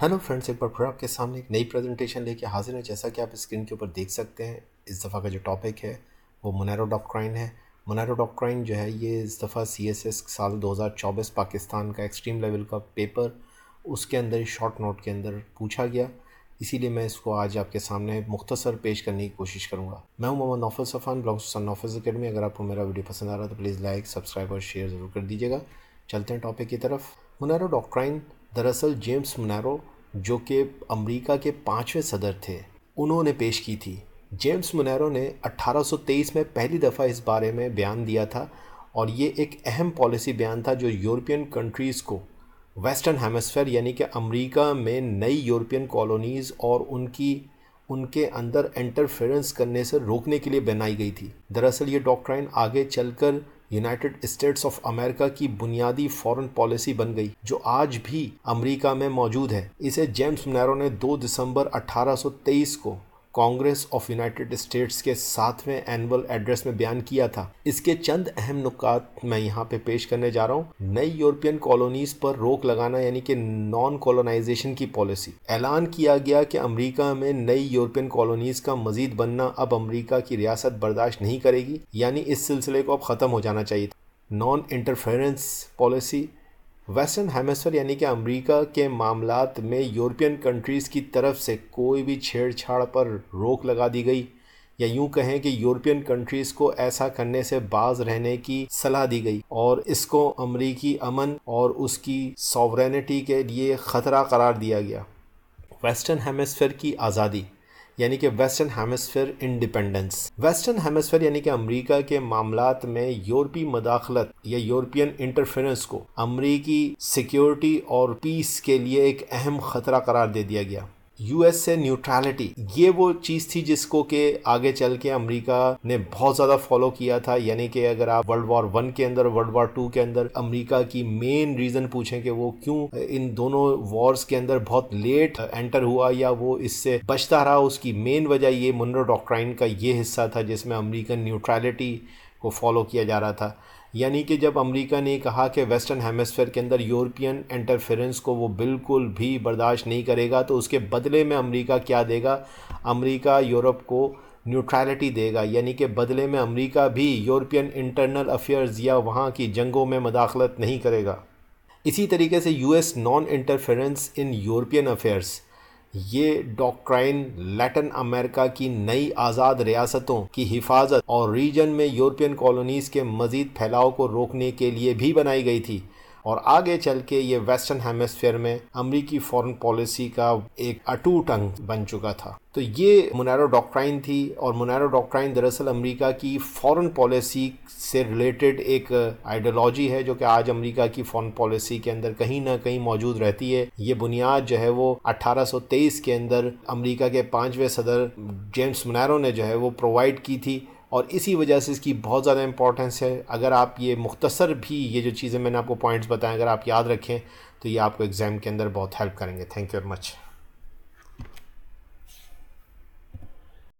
hello friends एक बार फिर आपके सामने एक नई प्रेजेंटेशन लेके हाजिर है जैसा कि आप स्क्रीन के ऊपर देख सकते हैं इस दफ़ा का जो टॉपिक है वो मोनैरो डॉक्ट्राइन है मोनैरो डॉक्ट्राइन जो है ये इस दफ़ा सी एस एस साल दो हज़ार चौबीस पाकिस्तान का एक्सट्रीम लेवल का पेपर उसके अंदर शॉर्ट नोट के अंदर पूछा गया इसीलिए मैं इसको आज आपके सामने मुख्तसर पेश करने की कोशिश करूँगा मैं हूँ Mohammad Naufal Safan blogs on Naufal academy अगर आपको मेरा वीडियो पसंद आ रहा है तो प्लीज़ लाइक सब्सक्राइब और शेयर ज़रूर कर दीजिएगा चलते हैं टॉपिक की तरफ मुनारो डॉक्ट्राइन दरअसल जेम्स मुनारो जो कि अमेरिका के पाँचवें सदर थे उन्होंने पेश की थी जेम्स मुनारो ने 1823 में पहली दफ़ा इस बारे में बयान दिया था और ये एक अहम पॉलिसी बयान था जो यूरोपियन कंट्रीज़ को वेस्टर्न हेमस्फेयर यानी कि अमेरिका में नई यूरोपियन कॉलोनीज़ और उनकी उनके अंदर इंटरफेरेंस करने से रोकने के लिए बनाई गई थी दरअसल ये डॉक्ट्राइन आगे चलकर यूनाइटेड स्टेट्स ऑफ अमेरिका की बुनियादी फॉरेन पॉलिसी बन गई जो आज भी अमेरिका में मौजूद है इसे जेम्स नैरो ने 2 दिसंबर 1823 को कांग्रेस ऑफ यूनाइटेड स्टेट्स के सातवें एनुअल एड्रेस में बयान किया था इसके चंद अहम नुकात मैं यहाँ पे पेश करने जा रहा हूँ नई यूरोपियन कॉलोनीज पर रोक लगाना यानी कि नॉन कॉलोनाइजेशन की पॉलिसी ऐलान किया गया कि अमेरिका में नई यूरोपियन कॉलोनीज का मजीद बनना अब अमरीका की रियासत बर्दाश्त नहीं करेगी यानी इस सिलसिले को अब ख़त्म हो जाना चाहिए non interference policy western hemisphere यानी कि अमेरिका के मामलात में यूरोपियन कंट्रीज़ की तरफ से कोई भी छेड़छाड़ पर रोक लगा दी गई या यूं कहें कि यूरोपियन कंट्रीज़ को ऐसा करने से बाज रहने की सलाह दी गई और इसको अमरीकी अमन और उसकी सॉवरेनिटी के लिए ख़तरा करार दिया गया वेस्टर्न हेमस्फेयर की आज़ादी यानी कि western hemisphere independence western hemisphere यानी कि अमेरिका के मामला में यूरोपीय मदाखलत या यूरोपियन इंटरफेरेंस को अमरीकी सिक्योरिटी और पीस के लिए एक अहम खतरा करार दे दिया गया यूएसए न्यूट्रलिटी ये वो चीज़ थी जिसको के आगे चल के अमरीका ने बहुत ज़्यादा फॉलो किया था यानी कि अगर आप वर्ल्ड वॉर वन के अंदर वर्ल्ड वॉर टू के अंदर अमरीका की मेन रीज़न पूछें कि वो क्यों इन दोनों वॉर्स के अंदर बहुत लेट एंटर हुआ या वो इससे बचता रहा उसकी मेन वजह ये मुन्नो डॉक्ट्राइन का ये हिस्सा था जिसमें अमरीकन न्यूट्रलिटी को फॉलो किया जा रहा था यानी कि जब अमेरिका ने कहा कि वेस्टर्न हेमस्फेयर के अंदर यूरोपियन इंटरफेरेंस को वो बिल्कुल भी बर्दाश्त नहीं करेगा तो उसके बदले में अमेरिका क्या देगा अमेरिका यूरोप को न्यूट्रलिटी देगा यानी कि बदले में अमेरिका भी यूरोपियन इंटरनल अफेयर्स या वहाँ की जंगों में मदाखलत नहीं करेगा इसी तरीके से US non interference in European affairs ये डॉक्ट्राइन लैटिन अमेरिका की नई आज़ाद रियासतों की हिफाजत और रीजन में यूरोपियन कॉलोनीज़ के मजीद फैलाव को रोकने के लिए भी बनाई गई थी और आगे चल के ये वेस्टर्न हेमस्फेयर में अमरीकी फॉरेन पॉलिसी का एक अटूट अंग बन चुका था तो ये मुनैरो डॉक्ट्राइन थी और मुनैरो डॉक्ट्राइन दरअसल अमेरिका की फॉरेन पॉलिसी से रिलेटेड एक आइडियोलॉजी है जो कि आज अमेरिका की फॉरेन पॉलिसी के अंदर कहीं ना कहीं मौजूद रहती है ये बुनियाद जो है वो 1823 के अंदर अमेरिका के पांचवें सदर जेम्स मुनैरो ने जो है वो प्रोवाइड की थी और इसी वजह से इसकी बहुत ज़्यादा इंपॉर्टेंस है अगर आप ये मुख्तसर भी ये जो चीज़ें मैंने आपको पॉइंट्स बताएं अगर आप याद रखें तो ये आपको एग्ज़ाम के अंदर बहुत हेल्प करेंगे थैंक यू वेरी मच